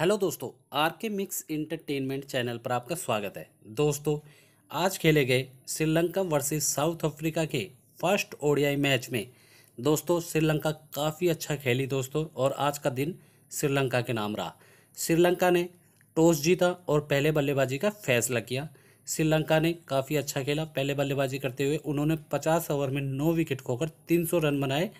hello दोस्तों are के mix entertainment channel पर आपका स्वागत है दोस्तों आज खेले गए श्रीलंका वर्सेस साउथ अफ्रीका के फर्स्ट ओडीआई मैच में दोस्तों श्रीलंका काफ़ी अच्छा खेली दोस्तों और आज का दिन श्रीलंका के नाम रहा श्रीलंका ने टॉस जीता और पहले बल्लेबाजी का फैसला किया श्रीलंका ने काफ़ी अच्छा खेला पहले बल्लेबाजी करते हुए उन्होंने पचास ओवर में नौ विकेट खोकर तीन रन बनाए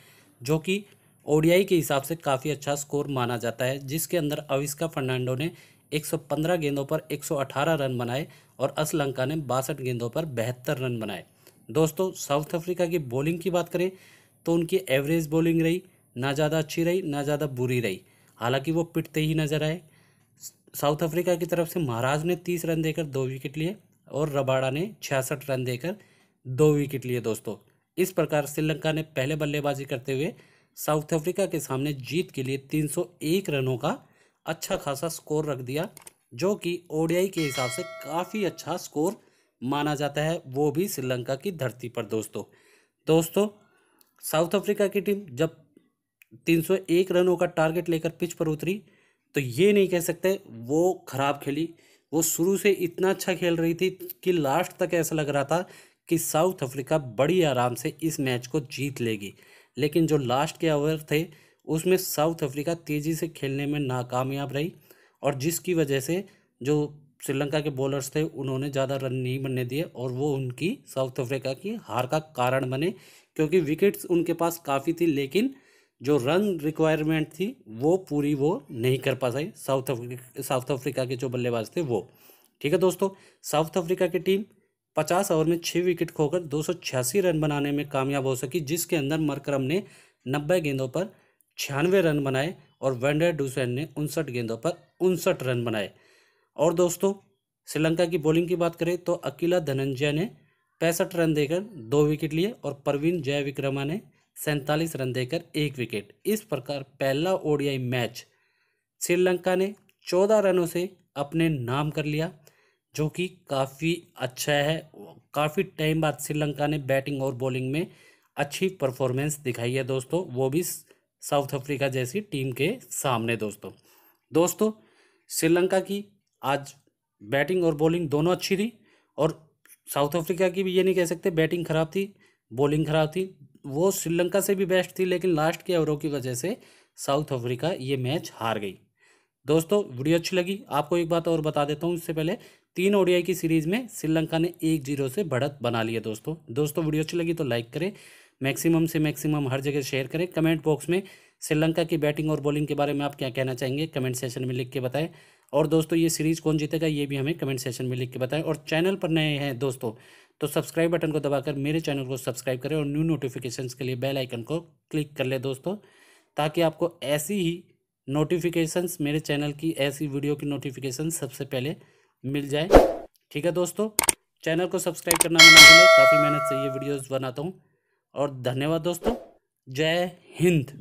जो कि ओडीआई के हिसाब से काफ़ी अच्छा स्कोर माना जाता है जिसके अंदर अविस्का फर्नांडो ने 115 गेंदों पर 118 रन बनाए और असलंका ने बासठ गेंदों पर बहत्तर रन बनाए दोस्तों साउथ अफ्रीका की बॉलिंग की बात करें तो उनकी एवरेज बॉलिंग रही ना ज़्यादा अच्छी रही ना ज़्यादा बुरी रही हालांकि वो पिटते ही नजर आए साउथ अफ्रीका की तरफ से महाराज ने तीस रन देकर दो विकेट लिए और रबाड़ा ने छियासठ रन देकर दो विकेट लिए दोस्तों इस प्रकार श्रीलंका ने पहले बल्लेबाजी करते हुए साउथ अफ्रीका के सामने जीत के लिए 301 रनों का अच्छा खासा स्कोर रख दिया जो कि ओडीआई के हिसाब से काफ़ी अच्छा स्कोर माना जाता है वो भी श्रीलंका की धरती पर दोस्तों दोस्तों साउथ अफ्रीका की टीम जब 301 रनों का टारगेट लेकर पिच पर उतरी तो ये नहीं कह सकते वो खराब खेली वो शुरू से इतना अच्छा खेल रही थी कि लास्ट तक ऐसा लग रहा था कि साउथ अफ्रीका बड़ी आराम से इस मैच को जीत लेगी लेकिन जो लास्ट के ओवर थे उसमें साउथ अफ्रीका तेज़ी से खेलने में नाकामयाब रही और जिसकी वजह से जो श्रीलंका के बॉलर्स थे उन्होंने ज़्यादा रन नहीं बनने दिए और वो उनकी साउथ अफ्रीका की हार का कारण बने क्योंकि विकेट्स उनके पास काफ़ी थी लेकिन जो रन रिक्वायरमेंट थी वो पूरी वो नहीं कर पा पाए साउथ अफ्रीका साउथ अफ्रीका के जो बल्लेबाज थे वो ठीक है दोस्तों साउथ अफ्रीका की टीम पचास ओवर में छः विकेट खोकर दो रन बनाने में कामयाब हो सकी जिसके अंदर मरकरम ने नब्बे गेंदों पर छियानवे रन बनाए और वेंडर डुसैन ने उनसठ गेंदों पर उनसठ रन बनाए और दोस्तों श्रीलंका की बॉलिंग की बात करें तो अकीला धनंजय ने पैंसठ रन देकर दो विकेट लिए और परवीन जय विक्रमा ने सैंतालीस रन देकर एक विकेट इस प्रकार पहला ओडीआई मैच श्रीलंका ने चौदह रनों से अपने नाम कर लिया जो कि काफ़ी अच्छा है काफ़ी टाइम बाद श्रीलंका ने बैटिंग और बॉलिंग में अच्छी परफॉर्मेंस दिखाई है दोस्तों वो भी साउथ अफ्रीका जैसी टीम के सामने दोस्तों दोस्तों श्रीलंका की आज बैटिंग और बॉलिंग दोनों अच्छी थी और साउथ अफ्रीका की भी ये नहीं कह सकते बैटिंग खराब थी बॉलिंग खराब थी वो श्रीलंका से भी बेस्ट थी लेकिन लास्ट के ओवरों की वजह से साउथ अफ्रीका ये मैच हार गई दोस्तों वीडियो अच्छी लगी आपको एक बात और बता देता हूँ इससे पहले तीन ओडियाई की सीरीज में श्रीलंका ने एक जीरो से बढ़त बना लिया दोस्तों दोस्तों वीडियो अच्छी लगी तो लाइक करें मैक्सिमम से मैक्सिमम हर जगह शेयर करें कमेंट बॉक्स में श्रीलंका की बैटिंग और बॉलिंग के बारे में आप क्या कहना चाहेंगे कमेंट सेशन में लिख के बताएं और दोस्तों ये सीरीज कौन जीतेगा ये भी हमें कमेंट सेशन में लिख के बताएं और चैनल पर नए हैं दोस्तों तो सब्सक्राइब बटन को दबाकर मेरे चैनल को सब्सक्राइब करें और न्यू नोटिफिकेशन के लिए बेल आइकन को क्लिक कर ले दोस्तों ताकि आपको ऐसी ही नोटिफिकेशंस मेरे चैनल की ऐसी वीडियो की नोटिफिकेशन सबसे पहले मिल जाए ठीक है दोस्तों चैनल को सब्सक्राइब करना मना भूलें काफ़ी मेहनत से ये वीडियोस बनाता हूँ और धन्यवाद दोस्तों जय हिंद